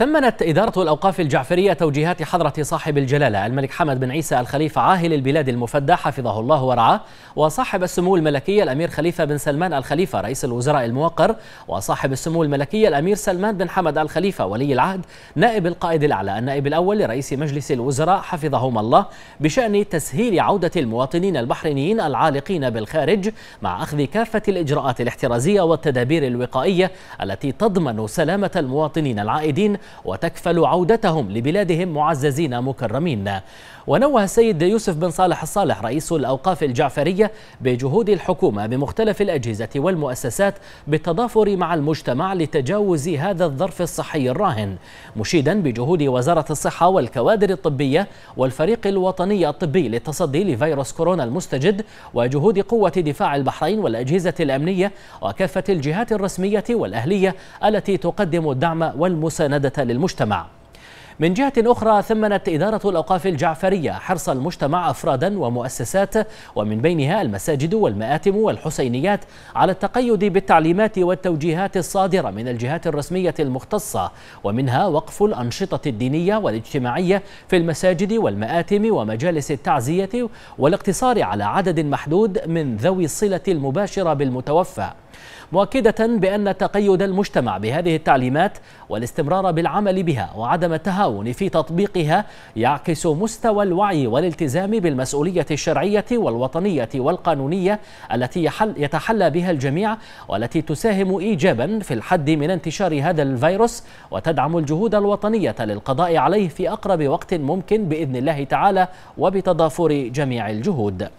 ثمنت إدارة الأوقاف الجعفرية توجيهات حضرة صاحب الجلالة الملك حمد بن عيسى الخليفة عاهل البلاد المفدى حفظه الله ورعاه وصاحب السمو الملكي الأمير خليفة بن سلمان الخليفة رئيس الوزراء الموقر وصاحب السمو الملكي الأمير سلمان بن حمد الخليفة ولي العهد نائب القائد الأعلى النائب الأول لرئيس مجلس الوزراء حفظهما الله بشأن تسهيل عودة المواطنين البحرينيين العالقين بالخارج مع أخذ كافة الإجراءات الاحترازية والتدابير الوقائية التي تضمن سلامة المواطنين العائدين وتكفل عودتهم لبلادهم معززين مكرمين ونوه السيد يوسف بن صالح الصالح رئيس الأوقاف الجعفرية بجهود الحكومة بمختلف الأجهزة والمؤسسات بالتضافر مع المجتمع لتجاوز هذا الظرف الصحي الراهن مشيدا بجهود وزارة الصحة والكوادر الطبية والفريق الوطني الطبي للتصدي لفيروس كورونا المستجد وجهود قوة دفاع البحرين والأجهزة الأمنية وكافة الجهات الرسمية والأهلية التي تقدم الدعم والمساندة للمجتمع من جهة أخرى ثمنت إدارة الأوقاف الجعفرية حرص المجتمع أفرادا ومؤسسات ومن بينها المساجد والمآتم والحسينيات على التقيد بالتعليمات والتوجيهات الصادرة من الجهات الرسمية المختصة ومنها وقف الأنشطة الدينية والاجتماعية في المساجد والمآتم ومجالس التعزية والاقتصار على عدد محدود من ذوي الصلة المباشرة بالمتوفى مؤكدة بأن تقيد المجتمع بهذه التعليمات والاستمرار بالعمل بها وعدم التهاون في تطبيقها يعكس مستوى الوعي والالتزام بالمسؤولية الشرعية والوطنية والقانونية التي يتحلى بها الجميع والتي تساهم إيجابا في الحد من انتشار هذا الفيروس وتدعم الجهود الوطنية للقضاء عليه في أقرب وقت ممكن بإذن الله تعالى وبتضافر جميع الجهود